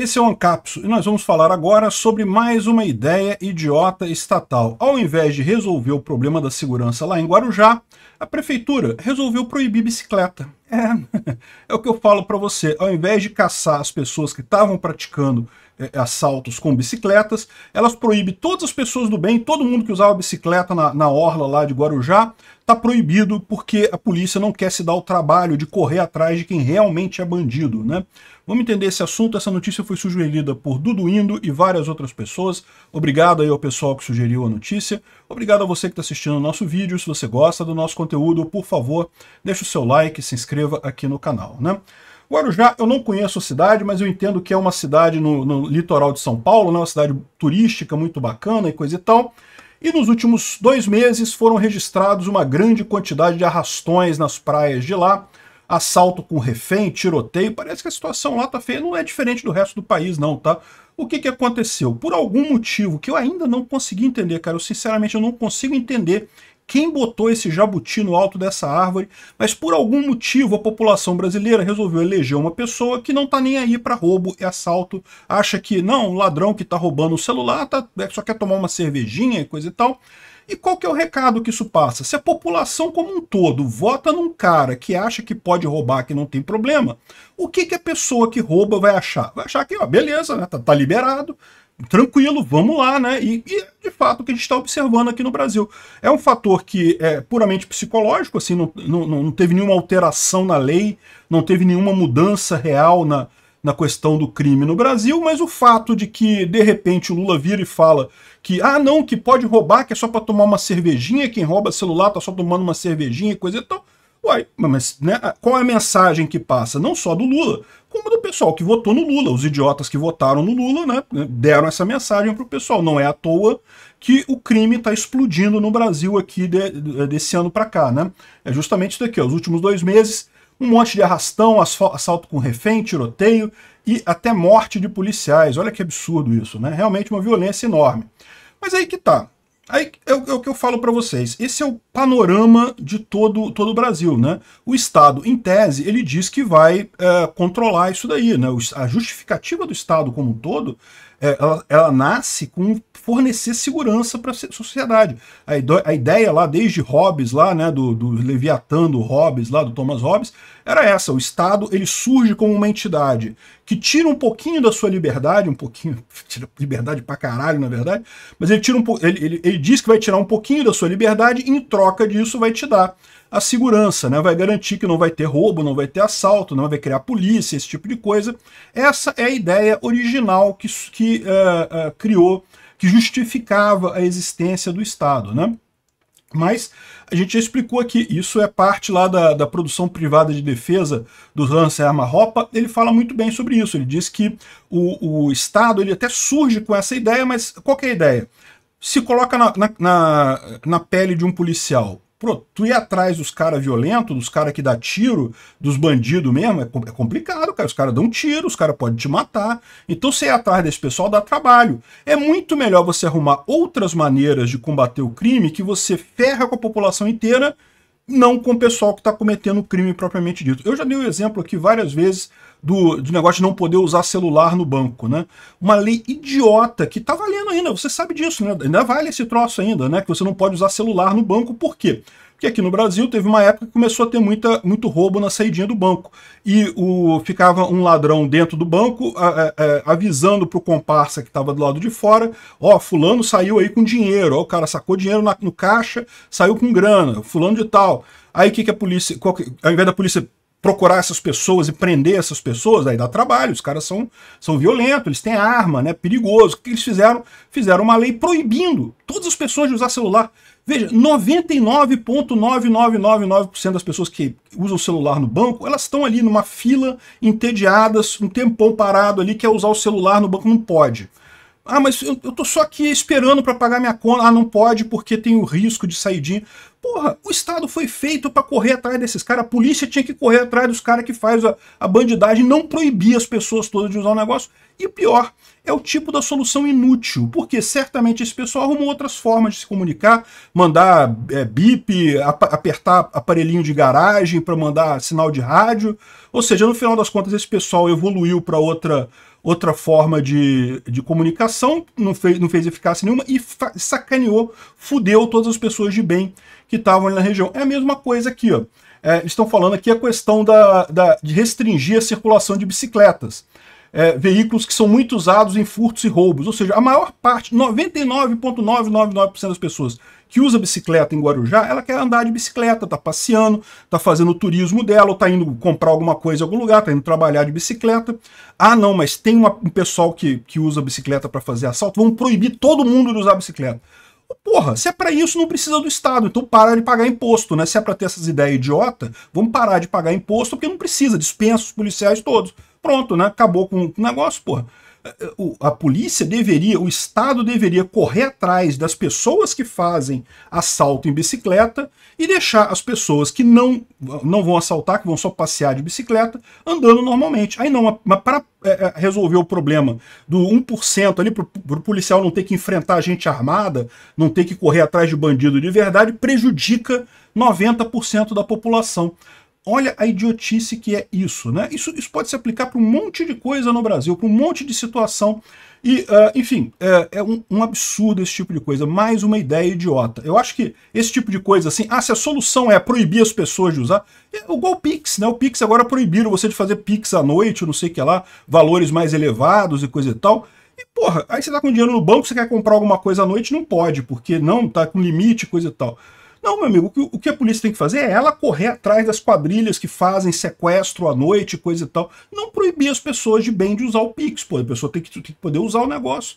Esse é o Ancapso e nós vamos falar agora sobre mais uma ideia idiota estatal. Ao invés de resolver o problema da segurança lá em Guarujá, a prefeitura resolveu proibir bicicleta. É, é o que eu falo para você. Ao invés de caçar as pessoas que estavam praticando é, assaltos com bicicletas, elas proíbem todas as pessoas do bem, todo mundo que usava bicicleta na, na orla lá de Guarujá, está proibido porque a polícia não quer se dar o trabalho de correr atrás de quem realmente é bandido, né? Vamos entender esse assunto. Essa notícia foi sugerida por Duduindo e várias outras pessoas. Obrigado aí ao pessoal que sugeriu a notícia. Obrigado a você que está assistindo o nosso vídeo. Se você gosta do nosso conteúdo, por favor, deixa o seu like, se inscreva inscreva aqui no canal. Né? Guarujá, eu não conheço a cidade, mas eu entendo que é uma cidade no, no litoral de São Paulo, né? uma cidade turística muito bacana e coisa e tal. E nos últimos dois meses foram registrados uma grande quantidade de arrastões nas praias de lá, assalto com refém, tiroteio. Parece que a situação lá tá feia, não é diferente do resto do país, não, tá? O que, que aconteceu? Por algum motivo que eu ainda não consegui entender, cara, eu sinceramente eu não consigo entender quem botou esse jabuti no alto dessa árvore, mas por algum motivo a população brasileira resolveu eleger uma pessoa que não tá nem aí para roubo e assalto, acha que não, o ladrão que tá roubando o celular tá, é, só quer tomar uma cervejinha e coisa e tal. E qual que é o recado que isso passa? Se a população como um todo vota num cara que acha que pode roubar, que não tem problema, o que, que a pessoa que rouba vai achar? Vai achar que, ó, beleza, né, tá, tá liberado, tranquilo, vamos lá, né? E, e de fato o que a gente está observando aqui no Brasil. É um fator que é puramente psicológico, assim, não, não, não teve nenhuma alteração na lei, não teve nenhuma mudança real na, na questão do crime no Brasil, mas o fato de que, de repente, o Lula vira e fala que, ah, não, que pode roubar, que é só para tomar uma cervejinha, quem rouba celular tá só tomando uma cervejinha e coisa e tal. Uai, mas né, qual é a mensagem que passa? Não só do Lula, como do pessoal que votou no Lula. Os idiotas que votaram no Lula né, né deram essa mensagem para o pessoal. Não é à toa que o crime está explodindo no Brasil aqui de, desse ano para cá. Né? É justamente isso daqui. Ó, os últimos dois meses, um monte de arrastão, assalto com refém, tiroteio e até morte de policiais. Olha que absurdo isso. né? Realmente uma violência enorme. Mas aí que tá. Aí é o, é o que eu falo para vocês. Esse é o panorama de todo, todo o Brasil, né? O Estado, em tese, ele diz que vai é, controlar isso daí, né? A justificativa do Estado como um todo, é, ela, ela, nasce com fornecer segurança para a sociedade. A, a, ideia lá, desde Hobbes lá, né? Do, do Leviatã, do Hobbes lá, do Thomas Hobbes, era essa, o Estado ele surge como uma entidade que tira um pouquinho da sua liberdade, um pouquinho, tira liberdade pra caralho, na verdade, mas ele, tira um, ele, ele, ele diz que vai tirar um pouquinho da sua liberdade e em troca disso vai te dar a segurança, né? vai garantir que não vai ter roubo, não vai ter assalto, não vai criar polícia, esse tipo de coisa. Essa é a ideia original que, que uh, uh, criou, que justificava a existência do Estado. Né? Mas a gente já explicou aqui, isso é parte lá da, da produção privada de defesa do Hans arma roupa ele fala muito bem sobre isso, ele diz que o, o Estado ele até surge com essa ideia, mas qual é a ideia? Se coloca na, na, na, na pele de um policial, Pô, tu ir atrás dos caras violentos, dos caras que dá tiro, dos bandidos mesmo, é, é complicado, cara. Os caras dão tiro, os caras podem te matar. Então você ir atrás desse pessoal dá trabalho. É muito melhor você arrumar outras maneiras de combater o crime que você ferra com a população inteira não com o pessoal que está cometendo o crime propriamente dito. Eu já dei o um exemplo aqui várias vezes do, do negócio de não poder usar celular no banco, né? Uma lei idiota que está valendo ainda, você sabe disso, né? Ainda vale esse troço ainda, né? Que você não pode usar celular no banco, por quê? Porque aqui no Brasil teve uma época que começou a ter muita, muito roubo na saída do banco. E o, ficava um ladrão dentro do banco a, a, avisando para o comparsa que estava do lado de fora, ó, fulano saiu aí com dinheiro, ó, o cara sacou dinheiro na, no caixa, saiu com grana, fulano de tal. Aí o que, que a polícia, que, ao invés da polícia procurar essas pessoas e prender essas pessoas, aí dá trabalho, os caras são, são violentos, eles têm arma, né, perigoso. O que eles fizeram? Fizeram uma lei proibindo todas as pessoas de usar celular. Veja, 99,9999% das pessoas que usam o celular no banco, elas estão ali numa fila, entediadas, um tempão parado ali, quer usar o celular no banco, não pode. Ah, mas eu, eu tô só aqui esperando para pagar minha conta. Ah, não pode porque tem o risco de de Porra, o Estado foi feito para correr atrás desses caras. A polícia tinha que correr atrás dos caras que faz a, a bandidagem, não proibir as pessoas todas de usar o negócio. E pior, é o tipo da solução inútil, porque certamente esse pessoal arrumou outras formas de se comunicar, mandar é, bip, ap apertar aparelhinho de garagem para mandar sinal de rádio. Ou seja, no final das contas, esse pessoal evoluiu para outra outra forma de, de comunicação, não fez, não fez eficácia nenhuma e sacaneou, fudeu todas as pessoas de bem que estavam ali na região. É a mesma coisa aqui, ó. É, estão falando aqui a questão da, da, de restringir a circulação de bicicletas é, veículos que são muito usados em furtos e roubos. Ou seja, a maior parte, 99,999% das pessoas que usa bicicleta em Guarujá, ela quer andar de bicicleta, tá passeando, tá fazendo o turismo dela, ou tá indo comprar alguma coisa em algum lugar, tá indo trabalhar de bicicleta. Ah, não, mas tem uma, um pessoal que, que usa bicicleta para fazer assalto, vão proibir todo mundo de usar bicicleta. Porra, se é para isso, não precisa do Estado. Então para de pagar imposto, né? Se é para ter essas ideias idiota, vamos parar de pagar imposto porque não precisa, dispensa os policiais todos. Pronto, né? Acabou com o negócio, porra. É, é, a polícia deveria, o Estado deveria correr atrás das pessoas que fazem assalto em bicicleta e deixar as pessoas que não, não vão assaltar, que vão só passear de bicicleta, andando normalmente. Aí não, mas para é, resolver o problema do 1% ali, para o policial não ter que enfrentar gente armada, não ter que correr atrás de bandido de verdade, prejudica 90% da população. Olha a idiotice que é isso, né? Isso, isso pode se aplicar para um monte de coisa no Brasil, para um monte de situação. E, uh, enfim, é, é um, um, absurdo esse tipo de coisa. Mais uma ideia idiota. Eu acho que esse tipo de coisa, assim, ah, se a solução é proibir as pessoas de usar, é igual o Pix, né? O Pix agora proibiram você de fazer Pix à noite, não sei o que lá, valores mais elevados e coisa e tal. E, porra, aí você tá com dinheiro no banco, você quer comprar alguma coisa à noite, não pode, porque não, tá com limite, coisa e tal. Não, meu amigo, o que a polícia tem que fazer é ela correr atrás das quadrilhas que fazem sequestro à noite, coisa e tal. Não proibir as pessoas de bem de usar o Pix, pô. A pessoa tem que, tem que poder usar o negócio.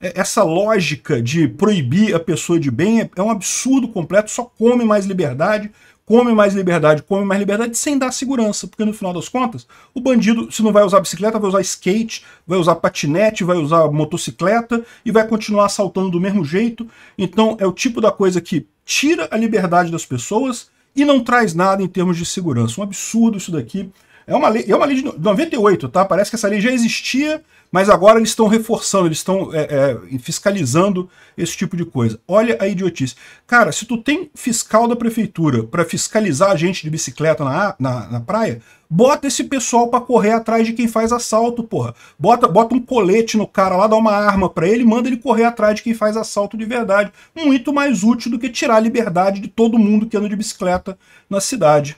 É, essa lógica de proibir a pessoa de bem é, é um absurdo completo, só come mais liberdade, come mais liberdade, come mais liberdade sem dar segurança, porque no final das contas, o bandido, se não vai usar bicicleta, vai usar skate, vai usar patinete, vai usar motocicleta e vai continuar assaltando do mesmo jeito. Então é o tipo da coisa que tira a liberdade das pessoas e não traz nada em termos de segurança. Um absurdo isso daqui. É uma lei, é uma lei de 98, tá? Parece que essa lei já existia, mas agora eles estão reforçando, eles estão é, é, fiscalizando esse tipo de coisa. Olha a idiotice. Cara, se tu tem fiscal da prefeitura para fiscalizar a gente de bicicleta na, na, na praia, bota esse pessoal para correr atrás de quem faz assalto, porra. Bota, bota um colete no cara lá, dá uma arma para ele, manda ele correr atrás de quem faz assalto de verdade. Muito mais útil do que tirar a liberdade de todo mundo que anda de bicicleta na cidade.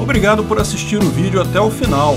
Obrigado por assistir o vídeo até o final.